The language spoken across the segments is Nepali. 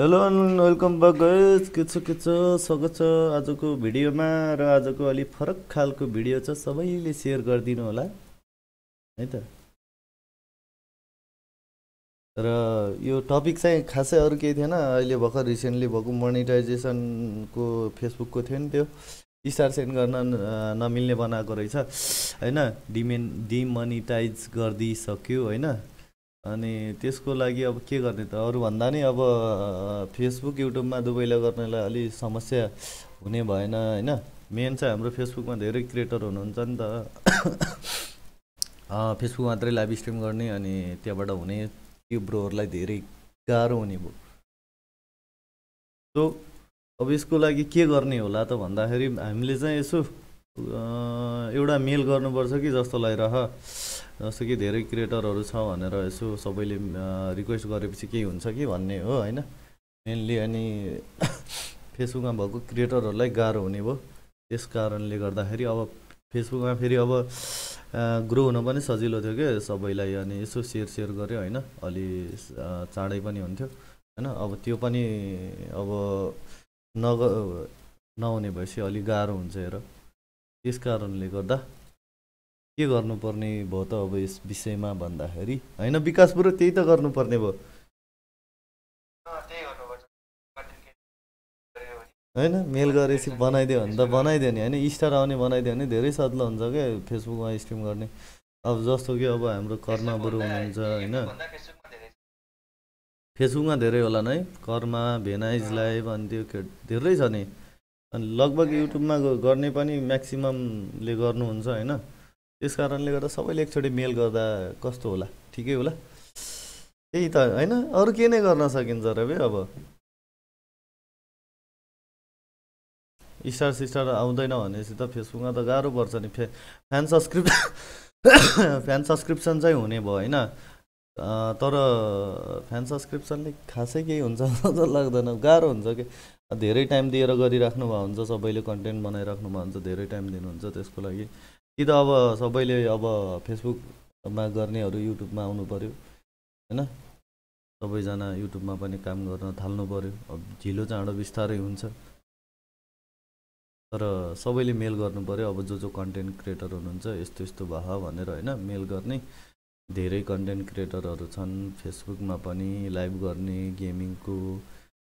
हेलो वेलकम ब्याक गाइस के छ के छ स्वागत छ आजको भिडियोमा र आजको अलिक फरक खालको भिडियो छ सबैले सेयर गरिदिनु होला है त र यो टपिक चाहिँ खासै अरू केही थिएन अहिले भर्खर रिसेन्टली भएको मोनिटाइजेसनको फेसबुकको थियो नि त्यो स्टार सेन्ड गर्न नमिल्ने बनाएको रहेछ होइन डिमेन डिमोनिटाइज गरिदिइसक्यो होइन अनि त्यसको लागि अब के गर्ने त अरूभन्दा नि अब फेसबुक युट्युबमा दुबईलाई गर्नेलाई अलि समस्या हुने भएन होइन मेन चाहिँ हाम्रो फेसबुकमा धेरै क्रिएटर हुनुहुन्छ नि त फेसबुक मात्रै लाइभ स्ट्रिम गर्ने अनि त्यहाँबाट हुने त्यो ब्रोहरूलाई धेरै गाह्रो हुने भयो सो अब यसको लागि के गर्ने होला त भन्दाखेरि हामीले चाहिँ यसो एउटा मेल गर्नुपर्छ कि जस्तो लागिरह जस्तो कि धेरै क्रिएटरहरू छ भनेर यसो सबैले रिक्वेस्ट गरेपछि केही हुन्छ कि भन्ने हो होइन मेनली अनि फेसबुकमा भएको क्रिएटरहरूलाई गाह्रो हुने भयो त्यस कारणले गर्दाखेरि अब फेसबुकमा फेरि अब ग्रो हुन पनि सजिलो थियो क्या सबैलाई अनि यसो सेयर सेयर गऱ्यो होइन अलि चाँडै पनि हुन्थ्यो होइन अब त्यो पनि अब नग नहुने भएपछि अलिक गाह्रो हुन्छ हेर त्यस कारणले गर्दा के गर्नुपर्ने भयो त अब यस विषयमा भन्दाखेरि होइन विकास बरु त्यही त गर्नुपर्ने भयो होइन मेल गरेपछि बनाइदियो भने त बनाइदियो नि होइन स्टार आउने बनाइदियो भने धेरै सजिलो हुन्छ क्या फेसबुकमा स्ट्रिम गर्ने अब जस्तो कि अब हाम्रो कर्मा बरु हुनुहुन्छ होइन फेसबुकमा धेरै होला नै कर्मा भेनाइज लाइभ अनि त्यो धेरै छ नि अनि लगभग युट्युबमा गर्ने पनि म्याक्सिममले गर्नुहुन्छ होइन त्यस कारणले गर्दा सबैले एकचोटि मेल गर्दा कस्तो होला ठिकै होला त्यही त होइन अरू के नै गर्न सकिन्छ र बे अब स्टार सिस्टार आउँदैन भनेपछि त फेसबुकमा त गाह्रो पर्छ नि फे फ्यान सब्सक्रिप फ्यान सब्सक्रिप्सन चाहिँ हुने भयो होइन तर फ्यान सब्सक्रिप्सनले खासै केही हुन्छ जस्तो लाग्दैन गाह्रो हुन्छ कि धेरै टाइम दिएर गरिराख्नु भएको हुन्छ सबैले कन्टेन्ट बनाइराख्नु भएको हुन्छ धेरै टाइम दिनुहुन्छ त्यसको लागि कि त अब सबैले अब फेसबुकमा गर्नेहरू युट्युबमा आउनु पऱ्यो होइन सबैजना युट्युबमा पनि काम गर्न थाल्नु पऱ्यो अब ढिलो चाँडो बिस्तारै हुन्छ तर सबैले मेल गर्नु पऱ्यो अब जो जो कन्टेन्ट क्रिएटर हुनुहुन्छ यस्तो यस्तो भयो भनेर होइन मेल गर्ने धेरै कन्टेन्ट क्रिएटरहरू छन् फेसबुकमा पनि लाइभ गर्ने गेमिङको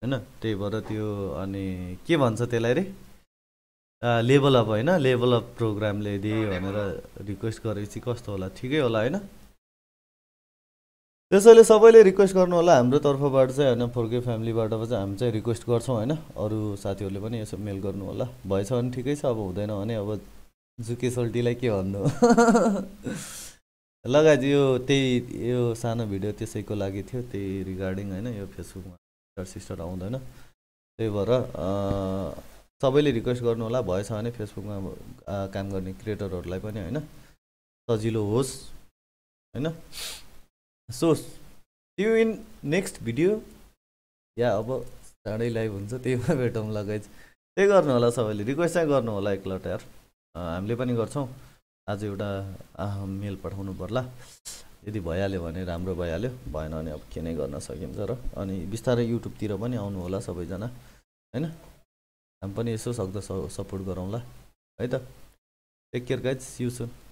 होइन त्यही भएर त्यो अनि के भन्छ त्यसलाई रे लेभल अप होइन लेभल अप प्रोग्राम ल्याइदिए भनेर रिक्वेस्ट गरेपछि कस्तो होला ठिकै होला होइन त्यसैले सबैले रिक्वेस्ट गर्नु होला हाम्रो तर्फबाट चाहिँ होइन फोर्के फ्यामिलीबाट चाहिँ हामी चाहिँ रिक्वेस्ट गर्छौँ होइन अरू साथीहरूले पनि यसो मेल गर्नु होला भएछ भने ठिकै छ अब हुँदैन भने अब जुके सोल्टीलाई के भन्नु लगायत यो त्यही यो सानो भिडियो त्यसैको लागि थियो त्यही रिगार्डिङ होइन यो फेसबुकमा सिस्टर आउँदैन त्यही भएर सबैले रिक्वेस्ट गर्नु होला भएछ भने फेसबुकमा काम गर्ने क्रिएटरहरूलाई पनि होइन सजिलो होस् होइन सो त्यो इन नेक्स्ट भिडियो या अब चाँडै लाइभ हुन्छ त्यही त्यहीमा भेटौँ लगाइ त्यही गर्नु होला सबैले रिक्वेस्ट चाहिँ गर्नु होला एकलट यार हामीले पनि गर्छौँ आज एउटा मेल पठाउनु पर्ला यदि भइहाल्यो भने राम्रो भइहाल्यो भएन भने अब के नै गर्न सकिन्छ र अनि बिस्तारै युट्युबतिर पनि आउनु होला सबैजना होइन हामी पनि यसो सक्दो सपोर्ट गरौँला है त टेक केयर गाइज यु